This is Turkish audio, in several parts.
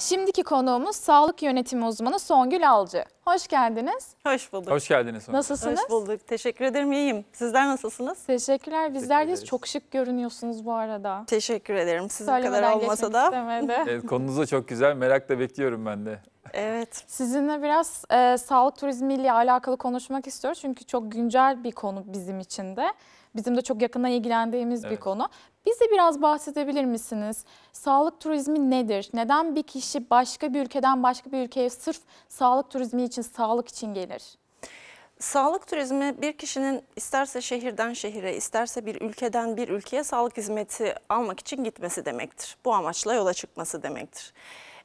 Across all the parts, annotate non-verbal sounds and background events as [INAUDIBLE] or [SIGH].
Şimdiki konuğumuz sağlık yönetimi uzmanı Songül Alcı. Hoş geldiniz. Hoş bulduk. Hoş geldiniz. Songül. Nasılsınız? Hoş bulduk. Teşekkür ederim. İyiyim. Sizler nasılsınız? Teşekkürler. Bizler de çok şık görünüyorsunuz bu arada. Teşekkür ederim. Sizin Söylemeden kadar olmasa da. Istemedi. [LAUGHS] Evet, konunuz da çok güzel. Merakla bekliyorum ben de. Evet. Sizinle biraz e, sağlık turizmi ile alakalı konuşmak istiyorum Çünkü çok güncel bir konu bizim için de. Bizim de çok yakında ilgilendiğimiz evet. bir konu. Bize biraz bahsedebilir misiniz? Sağlık turizmi nedir? Neden bir kişi başka bir ülkeden başka bir ülkeye sırf sağlık turizmi için, sağlık için gelir? Sağlık turizmi bir kişinin isterse şehirden şehire, isterse bir ülkeden bir ülkeye sağlık hizmeti almak için gitmesi demektir. Bu amaçla yola çıkması demektir.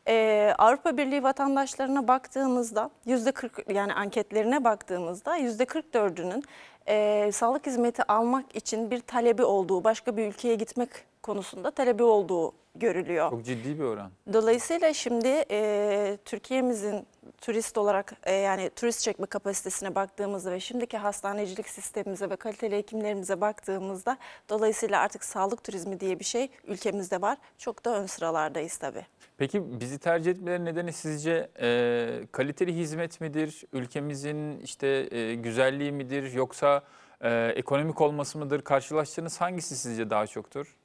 Ee, Avrupa Birliği vatandaşlarına baktığımızda yüzde 40 yani anketlerine baktığımızda yüzde 44'ünün e, sağlık hizmeti almak için bir talebi olduğu başka bir ülkeye gitmek konusunda talebi olduğu görülüyor. Çok ciddi bir oran. Dolayısıyla şimdi e, Türkiye'mizin turist olarak e, yani turist çekme kapasitesine baktığımızda ve şimdiki hastanecilik sistemimize ve kaliteli hekimlerimize baktığımızda dolayısıyla artık sağlık turizmi diye bir şey ülkemizde var. Çok da ön sıralardayız tabii. Peki bizi tercih etmeleri nedeni sizce e, kaliteli hizmet midir, ülkemizin işte e, güzelliği midir yoksa e, ekonomik olması mıdır? Karşılaştığınız hangisi sizce daha çoktur?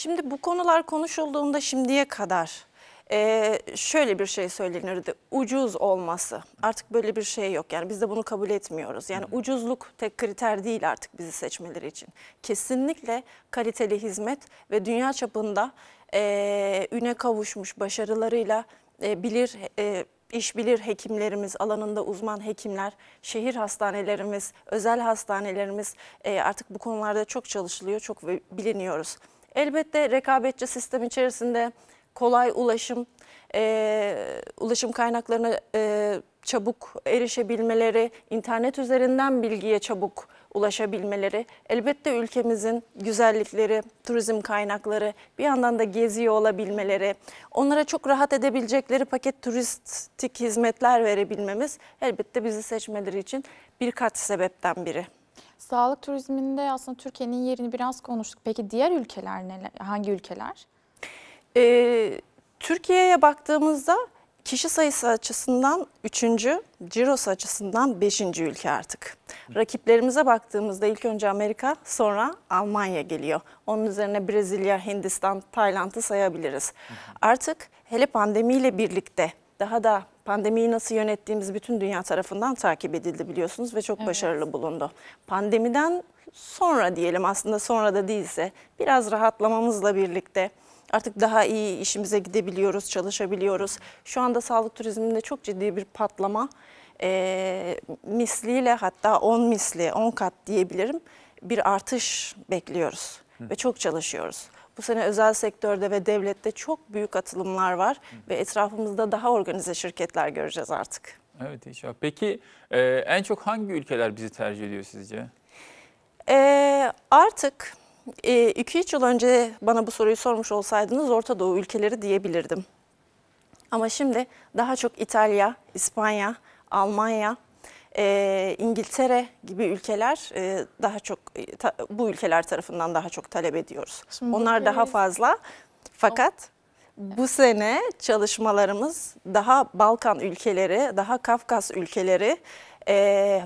Şimdi bu konular konuşulduğunda şimdiye kadar ee, şöyle bir şey söylenirdi. Ucuz olması. Artık böyle bir şey yok. Yani biz de bunu kabul etmiyoruz. Yani Hı. ucuzluk tek kriter değil artık bizi seçmeleri için. Kesinlikle kaliteli hizmet ve dünya çapında e, üne kavuşmuş başarılarıyla e, bilir e, iş bilir hekimlerimiz, alanında uzman hekimler, şehir hastanelerimiz, özel hastanelerimiz artık bu konularda çok çalışılıyor, çok biliniyoruz. Elbette rekabetçi sistem içerisinde kolay ulaşım, e, ulaşım kaynaklarına e, çabuk erişebilmeleri, internet üzerinden bilgiye çabuk ulaşabilmeleri, elbette ülkemizin güzellikleri, turizm kaynakları, bir yandan da geziyor olabilmeleri, onlara çok rahat edebilecekleri paket turistik hizmetler verebilmemiz elbette bizi seçmeleri için birkaç sebepten biri. Sağlık turizminde aslında Türkiye'nin yerini biraz konuştuk. Peki diğer ülkeler neler, hangi ülkeler? Ee, Türkiye'ye baktığımızda kişi sayısı açısından üçüncü, cirosu açısından beşinci ülke artık. Rakiplerimize baktığımızda ilk önce Amerika, sonra Almanya geliyor. Onun üzerine Brezilya, Hindistan, Tayland'ı sayabiliriz. Artık hele pandemiyle birlikte daha da Pandemiyi nasıl yönettiğimiz bütün dünya tarafından takip edildi biliyorsunuz ve çok evet. başarılı bulundu. Pandemiden sonra diyelim aslında sonra da değilse biraz rahatlamamızla birlikte artık daha iyi işimize gidebiliyoruz, çalışabiliyoruz. Şu anda sağlık turizminde çok ciddi bir patlama e, misliyle hatta 10 misli, 10 kat diyebilirim bir artış bekliyoruz Hı. ve çok çalışıyoruz. Bu sene özel sektörde ve devlette çok büyük atılımlar var ve etrafımızda daha organize şirketler göreceğiz artık. Evet inşallah. Peki e, en çok hangi ülkeler bizi tercih ediyor sizce? E, artık 2-3 e, yıl önce bana bu soruyu sormuş olsaydınız Orta Doğu ülkeleri diyebilirdim. Ama şimdi daha çok İtalya, İspanya, Almanya, e, İngiltere gibi ülkeler e, daha çok e, ta, bu ülkeler tarafından daha çok talep ediyoruz. Şimdi Onlar daha fazla fakat bu sene çalışmalarımız daha Balkan ülkeleri, daha Kafkas ülkeleri e,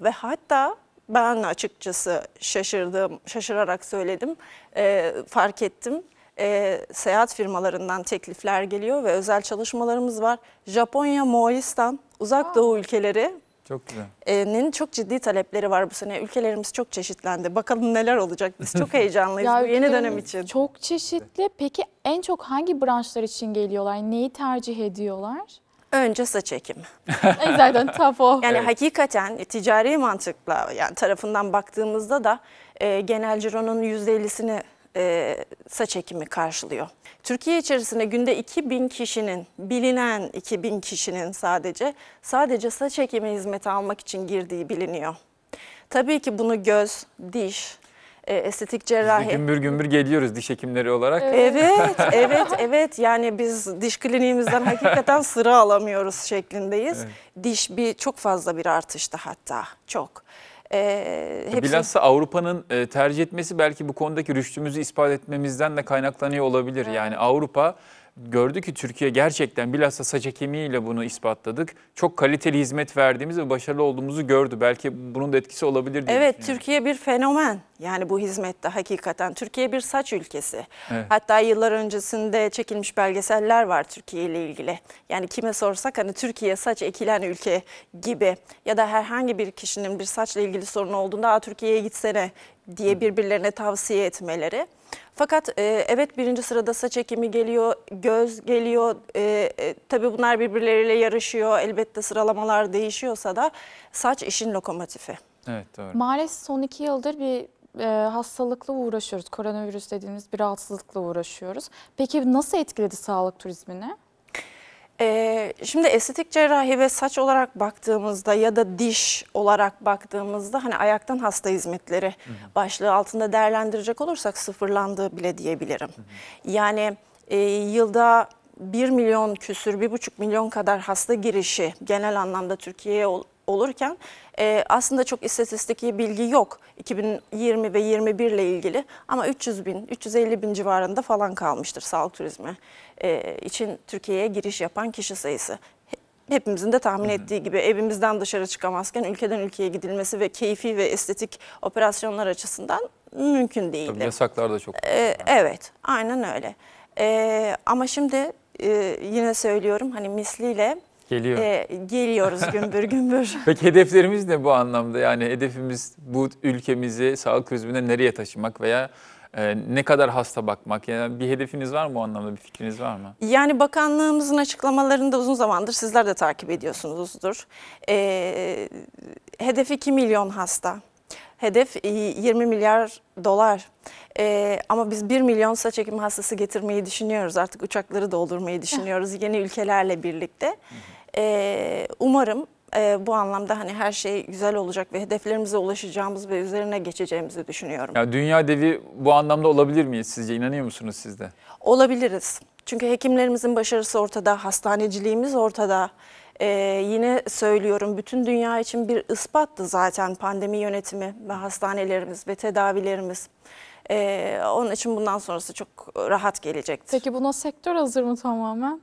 ve hatta ben açıkçası şaşırdım, şaşırarak söyledim, e, fark ettim. E, seyahat firmalarından teklifler geliyor ve özel çalışmalarımız var. Japonya, Moğolistan, Uzak Aa. Doğu ülkeleri çok güzel. Nin çok ciddi talepleri var bu sene. Ülkelerimiz çok çeşitlendi. Bakalım neler olacak. Biz çok heyecanlıyız ya bu yeni dönem için. Çok çeşitli. Peki en çok hangi branşlar için geliyorlar? Neyi tercih ediyorlar? Önce saç ekimi. en [LAUGHS] zaten taf Yani evet. hakikaten ticari mantıkla yani tarafından baktığımızda da e, genel cironun %50'sini e, saç ekimi karşılıyor. Türkiye içerisinde günde 2000 kişinin, bilinen 2000 kişinin sadece sadece saç ekimi hizmeti almak için girdiği biliniyor. Tabii ki bunu göz, diş, e, estetik cerrahi. Biz gümbür gümbür geliyoruz diş hekimleri olarak. Evet, [LAUGHS] evet, evet. Yani biz diş kliniğimizden hakikaten sıra alamıyoruz şeklindeyiz. Evet. Diş bir çok fazla bir artışta hatta, çok. Ee, e, hepsi... Bilhassa Avrupa'nın e, tercih etmesi belki bu konudaki rüştümüzü ispat etmemizden de kaynaklanıyor olabilir. Evet. Yani Avrupa gördü ki Türkiye gerçekten bilhassa saç ekimiyle bunu ispatladık. Çok kaliteli hizmet verdiğimiz ve başarılı olduğumuzu gördü. Belki bunun da etkisi olabilir diye Evet Türkiye bir fenomen. Yani bu hizmette hakikaten Türkiye bir saç ülkesi. Evet. Hatta yıllar öncesinde çekilmiş belgeseller var Türkiye ile ilgili. Yani kime sorsak hani Türkiye saç ekilen ülke gibi ya da herhangi bir kişinin bir saçla ilgili sorunu olduğunda Türkiye'ye gitsene diye birbirlerine tavsiye etmeleri. Fakat e, evet birinci sırada saç ekimi geliyor, göz geliyor. E, e, tabii bunlar birbirleriyle yarışıyor. Elbette sıralamalar değişiyorsa da saç işin lokomotifi. Evet doğru. Maalesef son iki yıldır bir e, hastalıkla uğraşıyoruz. Koronavirüs dediğimiz bir rahatsızlıkla uğraşıyoruz. Peki nasıl etkiledi sağlık turizmini? Ee, şimdi estetik cerrahi ve saç olarak baktığımızda ya da diş olarak baktığımızda hani ayaktan hasta hizmetleri hı hı. başlığı altında değerlendirecek olursak sıfırlandı bile diyebilirim. Hı hı. Yani e, yılda 1 milyon küsür, 1,5 milyon kadar hasta girişi genel anlamda Türkiye'ye olurken e, aslında çok istatistik bilgi yok 2020 ve 21 ile ilgili ama 300 bin, 350 bin civarında falan kalmıştır sağlık turizmi e, için Türkiye'ye giriş yapan kişi sayısı. Hepimizin de tahmin ettiği gibi evimizden dışarı çıkamazken ülkeden ülkeye gidilmesi ve keyfi ve estetik operasyonlar açısından mümkün değil yasaklar da çok. Ee, Evet, aynen öyle. Ee, ama şimdi e, yine söylüyorum hani misliyle Geliyor. E, geliyoruz [LAUGHS] gümbür gümbür. Peki hedeflerimiz ne bu anlamda? Yani hedefimiz bu ülkemizi sağlık çözümüne nereye taşımak veya ee, ne kadar hasta bakmak? Yani bir hedefiniz var mı bu anlamda bir fikriniz var mı? Yani bakanlığımızın açıklamalarını da uzun zamandır sizler de takip ediyorsunuzdur. Ee, hedefi 2 milyon hasta. Hedef 20 e, milyar dolar. Ee, ama biz 1 milyon saç ekimi hastası getirmeyi düşünüyoruz. Artık uçakları doldurmayı düşünüyoruz yeni ülkelerle birlikte. Ee, umarım e, bu anlamda hani her şey güzel olacak ve hedeflerimize ulaşacağımız ve üzerine geçeceğimizi düşünüyorum. Yani dünya devi bu anlamda olabilir miyiz sizce? İnanıyor musunuz siz de? Olabiliriz. Çünkü hekimlerimizin başarısı ortada, hastaneciliğimiz ortada e, yine söylüyorum bütün dünya için bir ispattı zaten pandemi yönetimi ve hastanelerimiz ve tedavilerimiz. E, onun için bundan sonrası çok rahat gelecektir. Peki buna sektör hazır mı tamamen?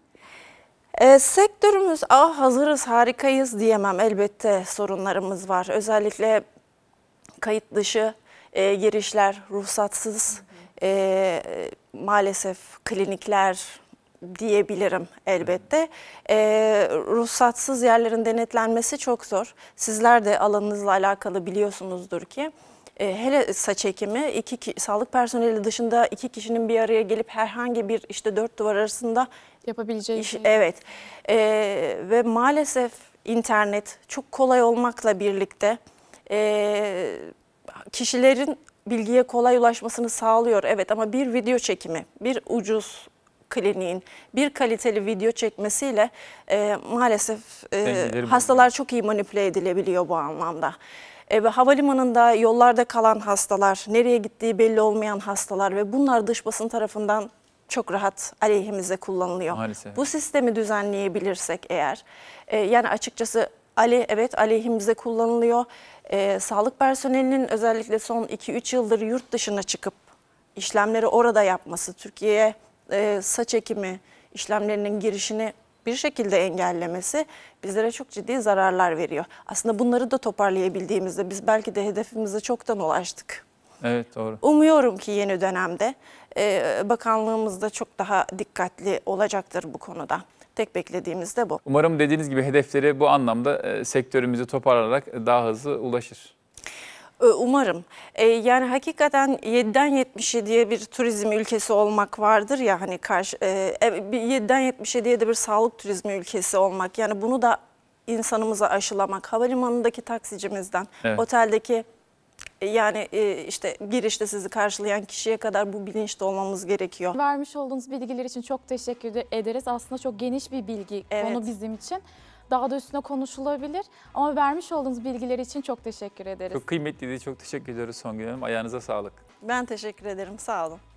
E, sektörümüz ah hazırız harikayız diyemem elbette sorunlarımız var. Özellikle kayıt dışı e, girişler, ruhsatsız E, maalesef klinikler, diyebilirim elbette. E, ruhsatsız yerlerin denetlenmesi çok zor. Sizler de alanınızla alakalı biliyorsunuzdur ki e, hele saç ekimi iki sağlık personeli dışında iki kişinin bir araya gelip herhangi bir işte dört duvar arasında yapabileceği iş, şey. Evet e, ve maalesef internet çok kolay olmakla birlikte e, kişilerin bilgiye kolay ulaşmasını sağlıyor. Evet ama bir video çekimi, bir ucuz kliniğin bir kaliteli video çekmesiyle e, maalesef e, hastalar çok iyi manipüle edilebiliyor bu anlamda. E, ve havalimanında yollarda kalan hastalar, nereye gittiği belli olmayan hastalar ve bunlar dış basın tarafından çok rahat aleyhimize kullanılıyor. Maalesef. Bu sistemi düzenleyebilirsek eğer, e, yani açıkçası Ali evet aleyhimize kullanılıyor. E, sağlık personelinin özellikle son 2-3 yıldır yurt dışına çıkıp işlemleri orada yapması, Türkiye'ye e, saç ekimi işlemlerinin girişini bir şekilde engellemesi bizlere çok ciddi zararlar veriyor. Aslında bunları da toparlayabildiğimizde biz belki de hedefimize çoktan ulaştık. Evet doğru. Umuyorum ki yeni dönemde e, bakanlığımız da çok daha dikkatli olacaktır bu konuda. Tek beklediğimiz de bu. Umarım dediğiniz gibi hedefleri bu anlamda e, sektörümüzü toparlayarak daha hızlı ulaşır. Umarım. E, yani hakikaten 7'den 77'ye bir turizm ülkesi olmak vardır ya hani karşı 7'den e, e, 77'ye de bir sağlık turizmi ülkesi olmak. Yani bunu da insanımıza aşılamak. Havalimanındaki taksicimizden, evet. oteldeki yani işte girişte sizi karşılayan kişiye kadar bu bilinçte olmamız gerekiyor. Vermiş olduğunuz bilgiler için çok teşekkür ederiz. Aslında çok geniş bir bilgi evet. konu bizim için daha da üstüne konuşulabilir. Ama vermiş olduğunuz bilgiler için çok teşekkür ederiz. Çok kıymetliydi. Çok teşekkür ediyoruz Songül Hanım. Ayağınıza sağlık. Ben teşekkür ederim. Sağ olun.